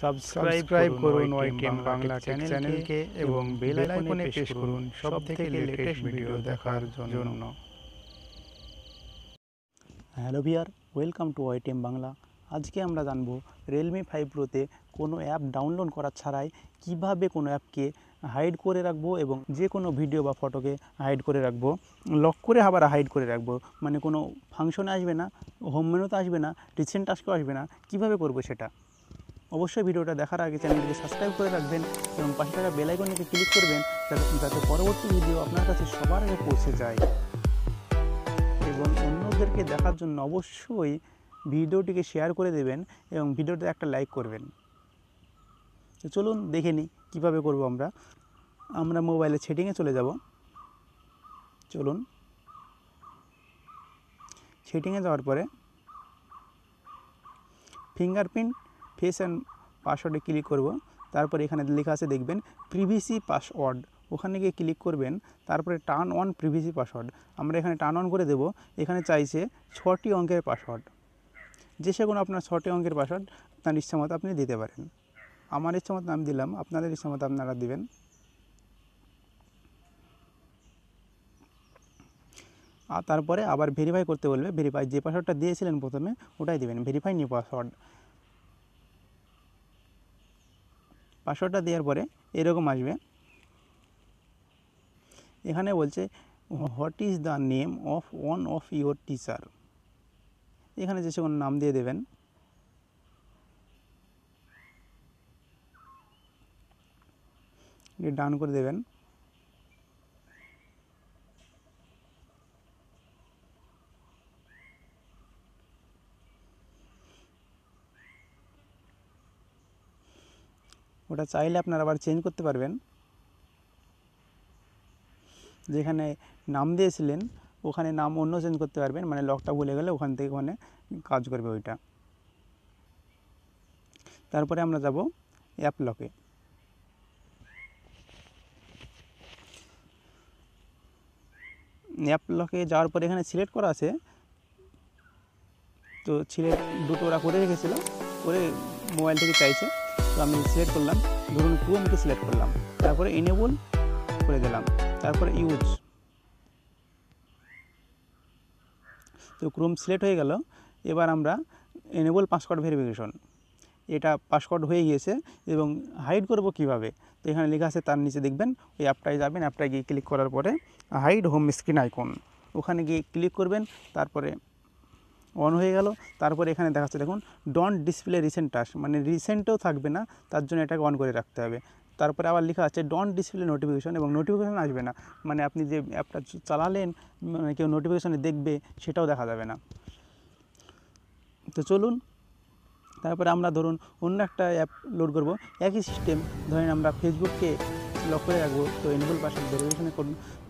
Subscribe করুন YTM Bangla চ্যানেলকে এবং বেল আইকনে প্রেস করুন সব থেকে লেটেস্ট ভিডিও দেখার জন্য hello viewers welcome to YTM Bangla আজকে আমরা জানব রিয়েলমি ফাইভ প্রোতে কোনো অ্যাপ ডাউনলোড করা ছাড়াই কিভাবে কোনো অ্যাপকে হাইড করে রাখবো এবং যে কোনো ভিডিও বা ফটোকে হাইড করে রাখবো লক করে আবার হাইড করে রাখবো মানে কোনো ফাংশনে আসবে না হোম মেনুতে আসবে না রিসেন্ট টাস্কও আসবে না কিভাবে করবো সেটা অবশ্যই ভিডিওটা দেখার আগে চ্যানেলটিকে সাবস্ক্রাইব করে রাখবেন এবং পাশে থাকা বেলাইকনটিকে ক্লিক করবেন যাতে যাতে পরবর্তী ভিডিও আপনার কাছে সবার আগে পৌঁছে যায় এবং অন্যদেরকে দেখার জন্য অবশ্যই ভিডিওটিকে শেয়ার করে দেবেন এবং ভিডিওতে একটা লাইক করবেন তো চলুন দেখে নিই কীভাবে করবো আমরা আমরা মোবাইলে সেটিংয়ে চলে যাব চলুন সেটিংয়ে যাওয়ার পরে ফিঙ্গারপ্রিন্ট ফেস অ্যান্ড পাসওয়ার্ডে ক্লিক করব তারপর এখানে লেখা আছে দেখবেন প্রিভিসি পাসওয়ার্ড ওখানে গিয়ে ক্লিক করবেন তারপরে টার্ন অন প্রিভিসি পাসওয়ার্ড আমরা এখানে টার্ন অন করে দেব এখানে চাইছে ছটি অঙ্কের পাসওয়ার্ড যে সে কোনো আপনার ছটি অঙ্কের পাসওয়ার্ড আপনার মতো আপনি দিতে পারেন আমার মতো আমি দিলাম আপনাদের মতো আপনারা দিবেন আর তারপরে আবার ভেরিফাই করতে বলবে ভেরিফাই যে পাসওয়ার্ডটা দিয়েছিলেন প্রথমে ওটাই দেবেন ভেরিফাই নিউ পাসওয়ার্ড পাঁচশোটা দেওয়ার পরে এরকম আসবে এখানে বলছে what is the name of one of your teacher এখানে যে সেগুলো নাম দিয়ে দেবেন ডান করে দেবেন ওটা চাইলে আপনারা আবার চেঞ্জ করতে পারবেন যেখানে নাম দিয়েছিলেন ওখানে নাম অন্য চেঞ্জ করতে পারবেন মানে লকটা ভুলে গেলে ওখান থেকে ওখানে কাজ করবে ওইটা তারপরে আমরা যাব অ্যাপ লকে অ্যাপ লকে যাওয়ার পরে এখানে সিলেক্ট করা আছে তো সিলেক্ট দুটো ওরা করে রেখেছিল করে মোবাইল থেকে চাইছে তো আমি সিলেক্ট করলাম ধরুন ক্রোম সিলেক্ট করলাম তারপরে এনেবল করে দিলাম তারপরে ইউজ তো ক্রোম সিলেক্ট হয়ে গেল এবার আমরা এনেবল পাসওয়ার্ড ভেরিফিকেশন এটা পাসওয়ার্ড হয়ে গিয়েছে এবং হাইড করব কিভাবে তো এখানে লেখা আছে তার নিচে দেখবেন ওই অ্যাপটায় যাবেন অ্যাপটায় গিয়ে ক্লিক করার পরে হাইড হোম স্ক্রিন আইকন ওখানে গিয়ে ক্লিক করবেন তারপরে অন হয়ে গেল তারপরে এখানে দেখাচ্ছে দেখুন ডন্ট ডিসপ্লে রিসেন্ট টাস্ক মানে রিসেন্টেও থাকবে না তার জন্য এটাকে অন করে রাখতে হবে তারপরে আবার লেখা আছে ডন ডিসপ্লে নোটিফিকেশন এবং নোটিফিকেশান আসবে না মানে আপনি যে অ্যাপটা চালালেন মানে কেউ নোটিফিকেশানে দেখবে সেটাও দেখা যাবে না তো চলুন তারপরে আমরা ধরুন অন্য একটা অ্যাপ লোড করব একই সিস্টেম ধরেন আমরা ফেসবুককে লক করে রাখবো তো এনেবল পাসওয়ার্ড ভেরিফিকেশানে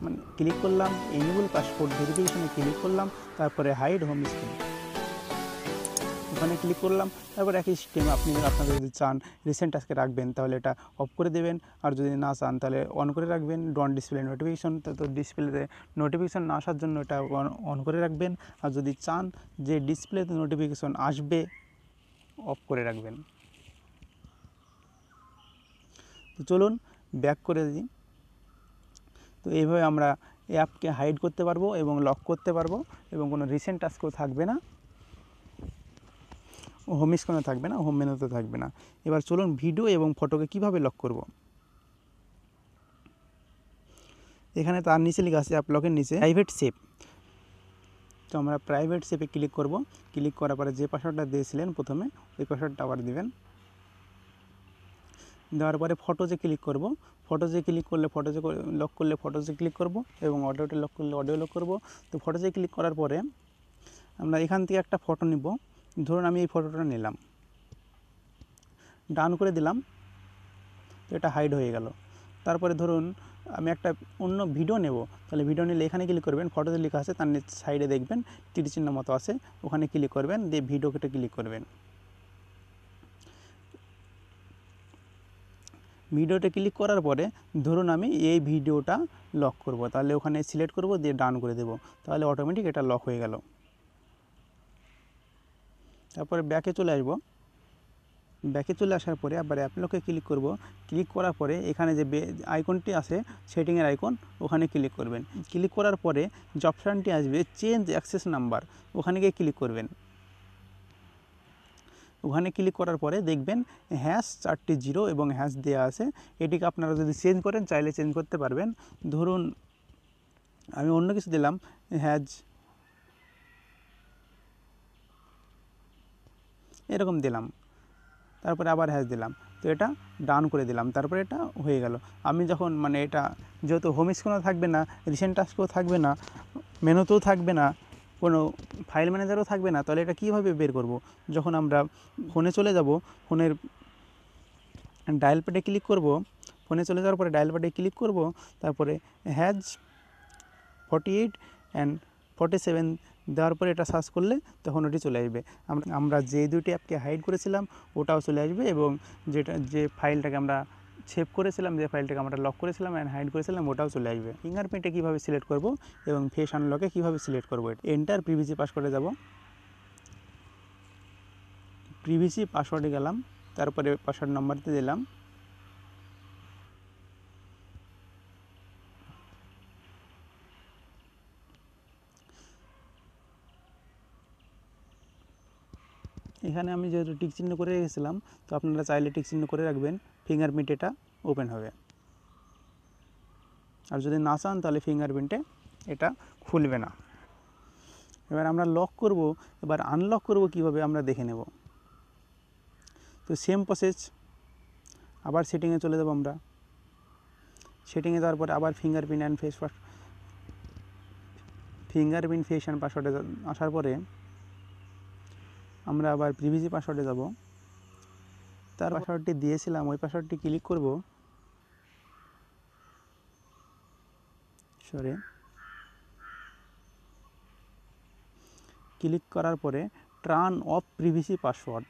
মানে ক্লিক করলাম এনেবল পাসপোর্ট ভেরিফিকেশানে ক্লিক করলাম তারপরে হাইড হোম স্ক্রিন ওখানে ক্লিক করলাম তারপর একই স্টেম আপনি আপনাদের যদি চান রিসেন্ট টাস্কে রাখবেন তাহলে এটা অফ করে দেবেন আর যদি না চান তাহলে অন করে রাখবেন ডন ডিসপ্লে নোটিফিকেশন তো ডিসপ্লেতে নোটিফিকেশন না আসার জন্য এটা অন করে রাখবেন আর যদি চান যে ডিসপ্লেতে নোটিফিকেশন আসবে অফ করে রাখবেন তো চলুন ব্যাক করে দিই তো এইভাবে আমরা অ্যাপকে হাইড করতে পারবো এবং লক করতে পারবো এবং কোনো রিসেন্ট টাস্কও থাকবে না হোম স্ক্রিনে থাকবে না হোম মেনুতে থাকবে না এবার চলুন ভিডিও এবং ফটোকে কিভাবে লক করব এখানে তার নিচে লেখা আছে আপলকের নিচে প্রাইভেট সেভ তো আমরা প্রাইভেট সেভে ক্লিক করব ক্লিক করার পরে যে পাসওয়ার্ডটা দিয়েছিলেন প্রথমে ওই পাসওয়ার্ডটা আবার দেবেন দেওয়ার পরে ফটোজে ক্লিক করব ফটোজে ক্লিক করলে ফটোজে লক করলে ফটোজে ক্লিক করব এবং অডিওটা লক করলে অডিও লক করব তো ফটোজে ক্লিক করার পরে আমরা এখান থেকে একটা ফটো নিব ধরুন আমি এই ফটোটা নিলাম ডান করে দিলাম তো এটা হাইড হয়ে গেল তারপরে ধরুন আমি একটা অন্য ভিডিও নেব তাহলে ভিডিও নিলে এখানে ক্লিক করবেন ফটোতে লেখা আছে তার সাইডে দেখবেন তিরিশ চিহ্ন মতো আছে ওখানে ক্লিক করবেন দিয়ে ভিডিও কেটে ক্লিক করবেন ভিডিওটা ক্লিক করার পরে ধরুন আমি এই ভিডিওটা লক করব তাহলে ওখানে সিলেক্ট করব দিয়ে ডান করে দেব তাহলে অটোমেটিক এটা লক হয়ে গেল তারপরে ব্যাকে চলে আসবো ব্যাকে চলে আসার পরে আবার অ্যাপলোকে ক্লিক করব ক্লিক করার পরে এখানে যে আইকনটি আছে সেটিংয়ের আইকন ওখানে ক্লিক করবেন ক্লিক করার পরে যে অপশানটি আসবে চেঞ্জ অ্যাক্সেস নাম্বার ওখানে গিয়ে ক্লিক করবেন ওখানে ক্লিক করার পরে দেখবেন হ্যাশ চারটি জিরো এবং হ্যাশ দেওয়া আছে এটিকে আপনারা যদি চেঞ্জ করেন চাইলে চেঞ্জ করতে পারবেন ধরুন আমি অন্য কিছু দিলাম হ্যাজ এরকম দিলাম তারপরে আবার হ্যাশ দিলাম তো এটা ডান করে দিলাম তারপরে এটা হয়ে গেল আমি যখন মানে এটা যেহেতু হোম স্ক্রিনও থাকবে না রিসেন্ট টাস্কও থাকবে না মেনুতেও থাকবে না কোনো ফাইল ম্যানেজারও থাকবে না তাহলে এটা কীভাবে বের করব। যখন আমরা ফোনে চলে যাব ফোনের ডায়াল প্যাডে ক্লিক করব ফোনে চলে যাওয়ার পরে ডায়াল প্যাডে ক্লিক করব তারপরে hash forty eight and forty seven দেওয়ার পরে এটা সার্চ করলে তখন ওটি চলে আসবে আমরা যে দুটি অ্যাপকে হাইড করেছিলাম ওটাও চলে আসবে এবং যেটা যে ফাইলটাকে আমরা সেভ করেছিলাম যে ফাইলটাকে আমরা লক করেছিলাম অ্যান্ড হাইড করেছিলাম ওটাও চলে আসবে ফিঙ্গারপ্রিন্টে কীভাবে সিলেক্ট করব এবং ফেস আনলকে কীভাবে সিলেক্ট করবো এন্টার প্রিভিসি পাসওয়ার্ডে যাব প্রিভিসি পাসওয়ার্ডে গেলাম তারপরে পাসওয়ার্ড নাম্বারতে দিলাম এখানে আমি যেহেতু টিক চিহ্ন করে রেখেছিলাম তো আপনারা চাইলে টিক চিহ্ন করে রাখবেন ফিঙ্গারপ্রিন্ট এটা ওপেন হবে আর যদি না চান তাহলে ফিঙ্গারপ্রিন্টে এটা খুলবে না এবার আমরা লক করব এবার আনলক করব কিভাবে আমরা দেখে নেব তো সেম প্রসেস আবার সেটিংয়ে চলে যাব আমরা সেটিংয়ে যাওয়ার পরে আবার fingerprint and face fingerprint face and পাসওয়ার্ডে আসার পরে আমরা আবার প্রিভিজি পাসওয়ার্ডে যাব তার পাসওয়ার্ডটি দিয়েছিলাম ওই পাসওয়ার্ডটি ক্লিক করব সরি ক্লিক করার পরে ট্রান অফ প্রিভিসি পাসওয়ার্ড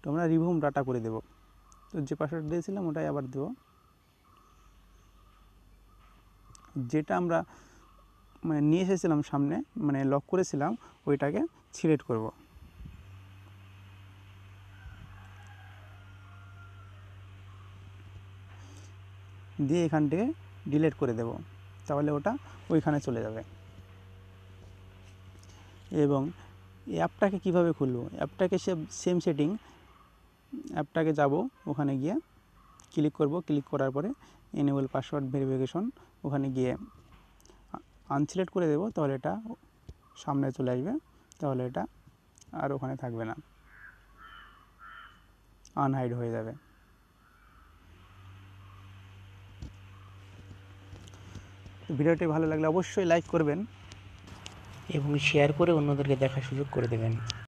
তো আমরা রিভোম ডাটা করে দেব তো যে পাসওয়ার্ড দিয়েছিলাম ওটাই আবার দেব যেটা আমরা মানে নিয়ে এসেছিলাম সামনে মানে লক করেছিলাম ওইটাকে সিলেক্ট করব দিয়ে এখান থেকে ডিলেট করে দেব তাহলে ওটা ওইখানে চলে যাবে এবং অ্যাপটাকে কিভাবে খুলবো অ্যাপটাকে সে সেম সেটিং অ্যাপটাকে যাব ওখানে গিয়ে ক্লিক করব ক্লিক করার পরে এনেবল পাসওয়ার্ড ভেরিফিকেশন ওখানে গিয়ে আনসিলেক্ট করে দেব তাহলে এটা সামনে চলে আসবে তাহলে এটা আর ওখানে থাকবে না আনহাইড হয়ে যাবে ভিডিওটি ভালো লাগলে অবশ্যই লাইক করবেন এবং শেয়ার করে অন্যদেরকে দেখার সুযোগ করে দেবেন